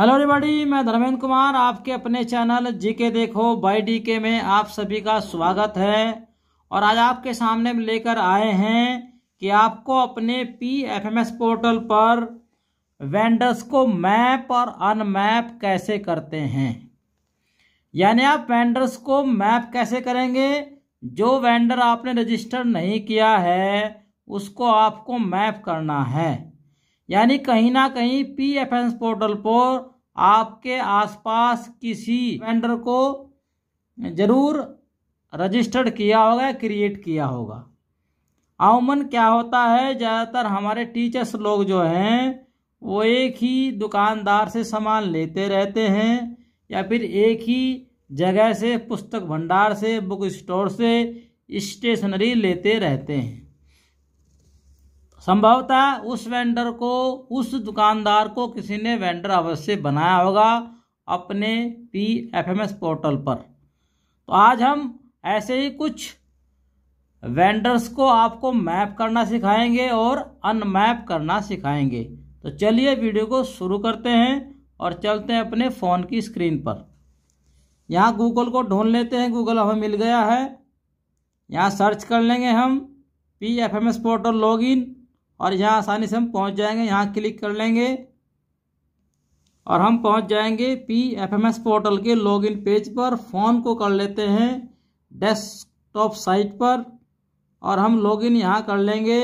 hello everybody मैं धर्मेंद्र कुमार आपके अपने चैनल जीके देखो बाई डी के में आप सभी का स्वागत है और आज आपके सामने लेकर आए हैं कि आपको अपने P F M S portal पर वेंडर्स को मैप और अनमैप कैसे करते हैं यानी आप वेंडर्स को मैप कैसे करेंगे जो वेंडर आपने रजिस्टर नहीं किया है उसको आपको मैप करना है यानी कहीं ना कहीं पी एफ एंस पोर्टल पर आपके आसपास किसी वेंडर को जरूर रजिस्टर्ड किया होगा क्रिएट किया होगा आमन क्या होता है ज़्यादातर हमारे टीचर्स लोग जो हैं वो एक ही दुकानदार से सामान लेते रहते हैं या फिर एक ही जगह से पुस्तक भंडार से बुक स्टोर से स्टेशनरी लेते रहते हैं संभवतः उस वेंडर को उस दुकानदार को किसी ने वेंडर अवश्य बनाया होगा अपने P F M S portal पर तो आज हम ऐसे ही कुछ वेंडर्स को आपको मैप करना सिखाएंगे और अनमैप करना सिखाएंगे तो चलिए वीडियो को शुरू करते हैं और चलते हैं अपने फ़ोन की स्क्रीन पर यहाँ गूगल को ढूंढ लेते हैं गूगल हमें मिल गया है यहाँ सर्च कर लेंगे हम P F M S portal login और यहाँ आसानी से हम पहुँच जाएंगे यहाँ क्लिक कर लेंगे और हम पहुँच जाएंगे P F M S portal के लॉगिन पेज पर फ़ोन को कर लेते हैं डेस्कटॉप साइट पर और हम लॉगिन यहाँ कर लेंगे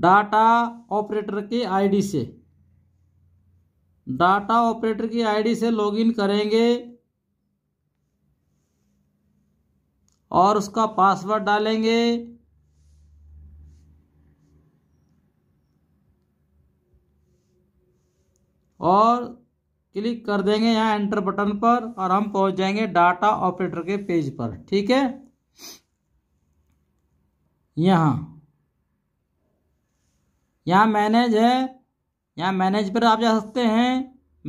डाटा ऑपरेटर के आईडी से डाटा ऑपरेटर की आईडी से लॉगिन करेंगे और उसका पासवर्ड डालेंगे और क्लिक कर देंगे यहाँ एंटर बटन पर और हम पहुंच जाएंगे डाटा ऑपरेटर के पेज पर ठीक है यहाँ यहाँ मैनेज है यहाँ मैनेज पर आप जा सकते हैं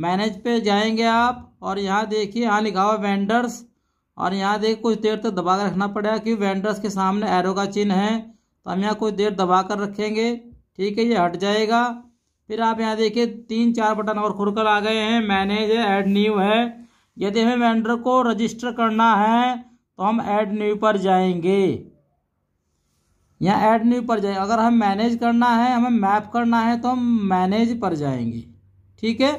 मैनेज पे जाएंगे आप और यहाँ देखिए यहाँ लिखा हुआ वेंडर्स और यहाँ देखिए कुछ देर तक तो दबा कर रखना पड़ेगा क्योंकि वेंडर्स के सामने एरो का चिन्ह है तो हम यहाँ कुछ देर दबा कर रखेंगे ठीक है ये हट जाएगा फिर आप यहाँ देखिए तीन चार बटन और खुरकर आ गए हैं मैनेज है ऐड न्यू है यदि हमें वेंडर को रजिस्टर करना है तो हम ऐड न्यू पर जाएंगे यहाँ ऐड न्यू पर जाए अगर हम मैनेज करना है हमें मैप करना है तो हम मैनेज पर जाएंगे ठीक है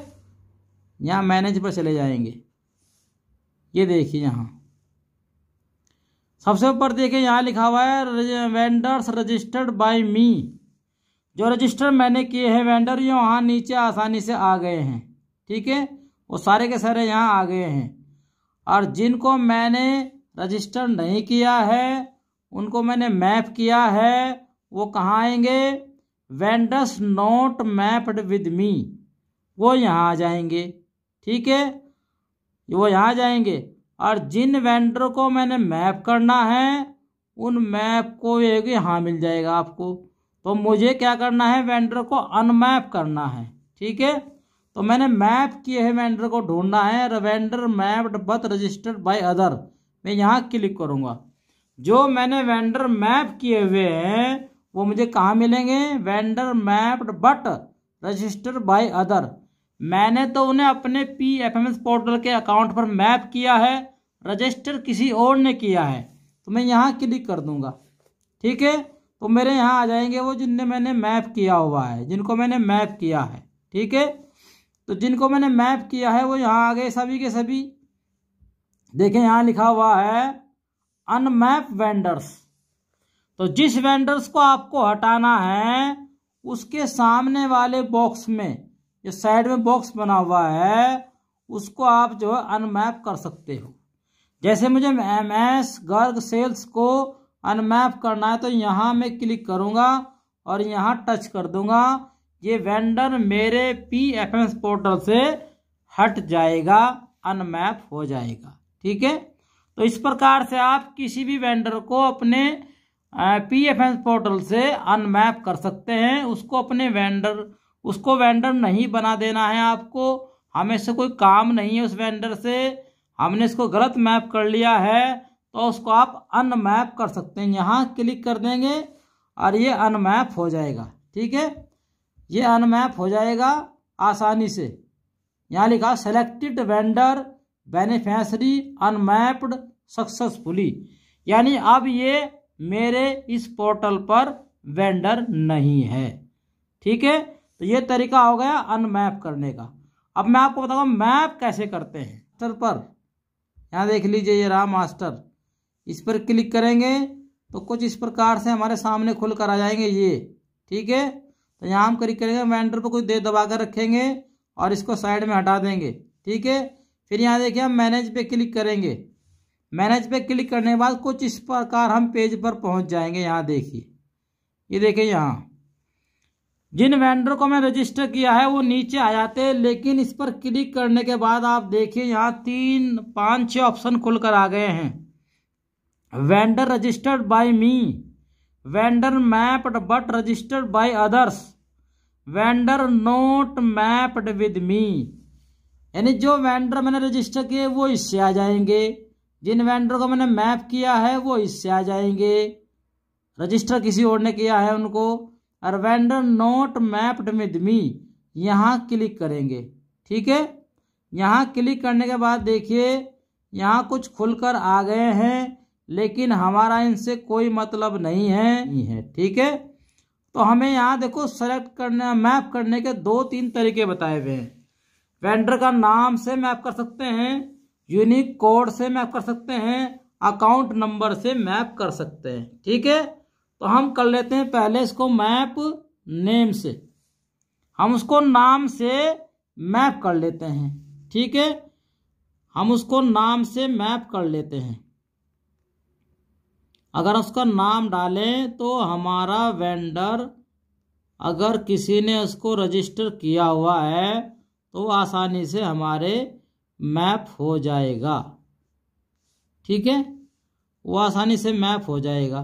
यहाँ मैनेज पर चले जाएंगे ये देखिए यहाँ सबसे ऊपर देखिए यहाँ लिखा हुआ है वेंडर्स रजिस्टर्ड बाय मी जो रजिस्टर मैंने किए हैं वेंडर ये वहाँ नीचे आसानी से आ गए हैं ठीक है वो सारे के सारे यहाँ आ गए हैं और जिनको मैंने रजिस्टर नहीं किया है उनको मैंने मैप किया है वो कहाँ आएंगे vendors not mapped with me वो यहाँ आ जाएंगे ठीक है वो यहाँ जाएंगे और जिन वेंडर को मैंने मैप करना है उन मैप को ये यहाँ मिल जाएगा आपको तो मुझे क्या करना है वेंडर को अनमैप करना है ठीक है तो मैंने मैप किए है वेंडर को ढूंढना है vendor mapped but registered by other मैं यहाँ क्लिक करूँगा जो मैंने वेंडर मैप किए हुए हैं वो मुझे कहाँ मिलेंगे vendor mapped but register by other मैंने तो उन्हें अपने P F M S portal के अकाउंट पर मैप किया है रजिस्टर किसी और ने किया है तो मैं यहाँ क्लिक कर दूंगा ठीक है तो मेरे यहाँ आ जाएंगे वो जिनने मैंने मैप किया हुआ है जिनको मैंने मैप किया है ठीक है तो जिनको मैंने मैप किया है वो यहाँ आ गए सभी के सभी देखें यहाँ लिखा हुआ है अनमैप वेंडर्स तो जिस वेंडर्स को आपको हटाना है उसके सामने वाले बॉक्स में जो साइड में बॉक्स बना हुआ है उसको आप जो है अनमैप कर सकते हो जैसे मुझे एम एस गर्ग सेल्स को अनमैप करना है तो यहाँ मैं क्लिक करूँगा और यहाँ टच कर दूंगा ये वेंडर मेरे पी एफ एम पोर्टल से हट जाएगा अनमैप हो जाएगा ठीक है तो इस प्रकार से आप किसी भी वेंडर को अपने पी एफ एम पोर्टल से अनमैप कर सकते हैं उसको अपने वेंडर उसको वेंडर नहीं बना देना है आपको हमें से कोई काम नहीं है उस वेंडर से हमने इसको गलत मैप कर लिया है तो उसको आप अनमैप कर सकते हैं यहाँ क्लिक कर देंगे और ये अनमैप हो जाएगा ठीक है ये अनमैप हो जाएगा आसानी से यहाँ लिखा selected vendor beneficiary unmapped successfully यानी अब ये मेरे इस पोर्टल पर वेंडर नहीं है ठीक है तो ये तरीका हो गया अनमैप करने का अब मैं आपको बताऊंगा मैप कैसे करते हैं पर यहाँ देख लीजिए ये राम मास्टर इस पर क्लिक करेंगे तो कुछ इस प्रकार से हमारे सामने खुल कर आ जाएंगे ये ठीक है तो यहाँ हम क्लिक करेंगे वेंडर पर कुछ देर दबा कर रखेंगे और इसको साइड में हटा देंगे ठीक है फिर यहाँ देखिए हम मैनेज पे क्लिक करेंगे मैनेज पे क्लिक करने के बाद कुछ इस प्रकार हम पेज पर पहुँच जाएंगे यहाँ देखिए ये देखिए यहाँ जिन वेंडर को मैं रजिस्टर किया है वो नीचे आ जाते हैं लेकिन इस पर क्लिक करने के बाद आप देखिए यहाँ तीन पाँच छः ऑप्शन खुलकर आ गए हैं vendor registered by me vendor mapped but registered by others vendor not mapped with me यानी जो वेंडर मैंने रजिस्टर किए वो इससे आ जाएंगे जिन वेंडर को मैंने मैप किया है वो इससे आ जाएंगे रजिस्टर किसी और ने किया है उनको और vendor not mapped with me यहाँ क्लिक करेंगे ठीक है यहाँ क्लिक करने के बाद देखिए यहाँ कुछ खुलकर आ गए हैं लेकिन हमारा इनसे कोई मतलब नहीं है नहीं है ठीक है तो हमें यहाँ देखो सेलेक्ट करने मैप करने के दो तीन तरीके बताए हुए हैं वेंडर का नाम से मैप कर सकते हैं यूनिक कोड से मैप कर सकते हैं अकाउंट नंबर से मैप कर सकते हैं ठीक है तो हम कर लेते हैं पहले इसको मैप नेम से हम उसको नाम से मैप कर लेते हैं ठीक है हम उसको नाम से मैप कर लेते हैं अगर उसका नाम डालें तो हमारा वेंडर अगर किसी ने उसको रजिस्टर किया हुआ है तो आसानी से हमारे मैप हो जाएगा ठीक है वो आसानी से मैप हो जाएगा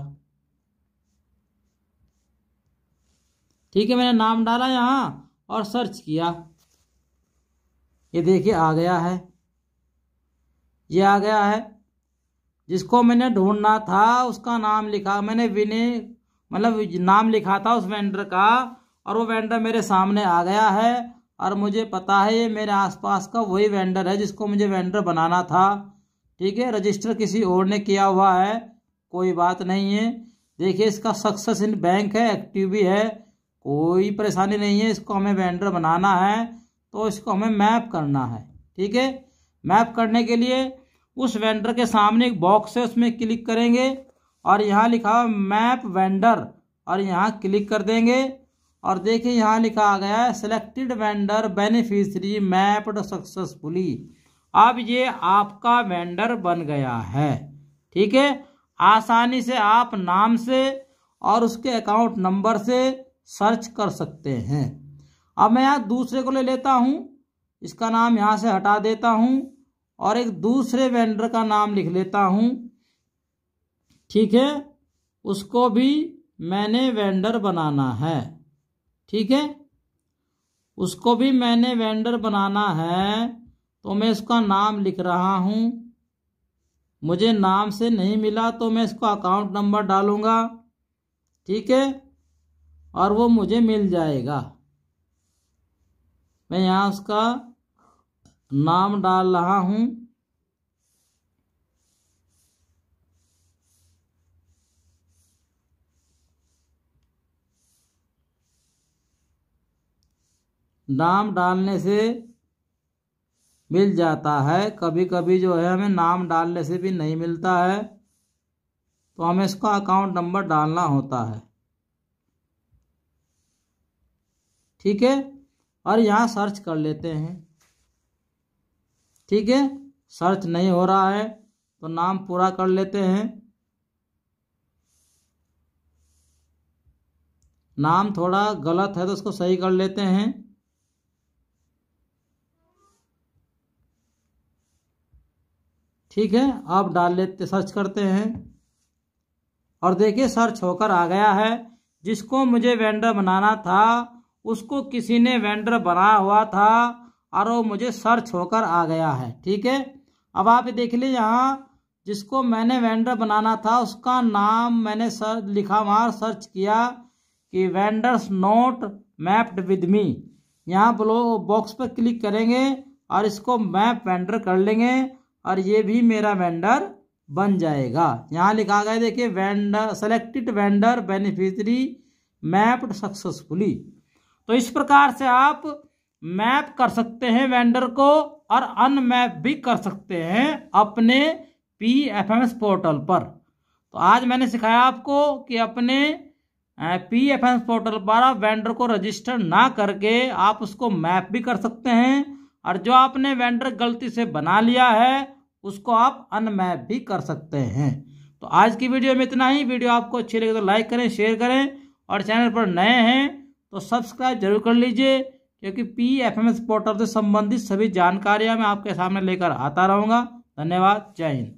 ठीक है मैंने नाम डाला यहाँ और सर्च किया ये देखिए आ गया है ये आ गया है जिसको मैंने ढूंढना था उसका नाम लिखा मैंने विनय मतलब नाम लिखा था उस वेंडर का और वो वेंडर मेरे सामने आ गया है और मुझे पता है ये मेरे आसपास का वही वेंडर है जिसको मुझे वेंडर बनाना था ठीक है रजिस्टर किसी और ने किया हुआ है कोई बात नहीं है देखिए इसका सक्सेस इन बैंक है एक्टिव भी है कोई परेशानी नहीं है इसको हमें वेंडर बनाना है तो इसको हमें मैप करना है ठीक है मैप करने के लिए उस वेंडर के सामने एक बॉक्स है उसमें क्लिक करेंगे और यहाँ लिखा मैप वेंडर और यहाँ क्लिक कर देंगे और देखिए यहाँ लिखा आ गया है selected vendor beneficiary mapped successfully अब ये आपका वेंडर बन गया है ठीक है आसानी से आप नाम से और उसके अकाउंट नंबर से सर्च कर सकते हैं अब मैं यहाँ दूसरे को ले लेता हूँ इसका नाम यहाँ से हटा देता हूँ और एक दूसरे वेंडर का नाम लिख लेता हूं ठीक है उसको भी मैंने वेंडर बनाना है ठीक है उसको भी मैंने वेंडर बनाना है तो मैं इसका नाम लिख रहा हूं मुझे नाम से नहीं मिला तो मैं इसको अकाउंट नंबर डालूंगा ठीक है और वो मुझे मिल जाएगा मैं यहाँ उसका नाम डाल रहा हूं नाम डालने से मिल जाता है कभी कभी जो है हमें नाम डालने से भी नहीं मिलता है तो हमें इसका अकाउंट नंबर डालना होता है ठीक है और यहाँ सर्च कर लेते हैं ठीक है सर्च नहीं हो रहा है तो नाम पूरा कर लेते हैं नाम थोड़ा गलत है तो उसको सही कर लेते हैं ठीक है आप डाल लेते सर्च करते हैं और देखिए सर्च होकर आ गया है जिसको मुझे वेंडर बनाना था उसको किसी ने वेंडर बनाया हुआ था और वो मुझे सर्च होकर आ गया है ठीक है अब आप देख लीजिए यहाँ जिसको मैंने वेंडर बनाना था उसका नाम मैंने सर लिखा वहाँ सर्च किया कि vendors not mapped with me यहाँ ब्लो बॉक्स पर क्लिक करेंगे और इसको मैप वेंडर कर लेंगे और ये भी मेरा वेंडर बन जाएगा यहाँ लिखा गया देखिए vendor selected vendor beneficiary mapped successfully तो इस प्रकार से आप मैप कर सकते हैं वेंडर को और अनमैप भी कर सकते हैं अपने P F M S portal पर तो आज मैंने सिखाया आपको कि अपने P F M S portal पर आप वेंडर को रजिस्टर ना करके आप उसको मैप भी कर सकते हैं और जो आपने वेंडर गलती से बना लिया है उसको आप अनमैप भी कर सकते हैं तो आज की वीडियो में इतना ही वीडियो आपको अच्छी लगे तो लाइक करें शेयर करें और चैनल पर नए हैं तो सब्सक्राइब जरूर कर लीजिए क्योंकि P F M S portal से संबंधित सभी जानकारियां मैं आपके सामने लेकर आता रहूंगा धन्यवाद जय हिंद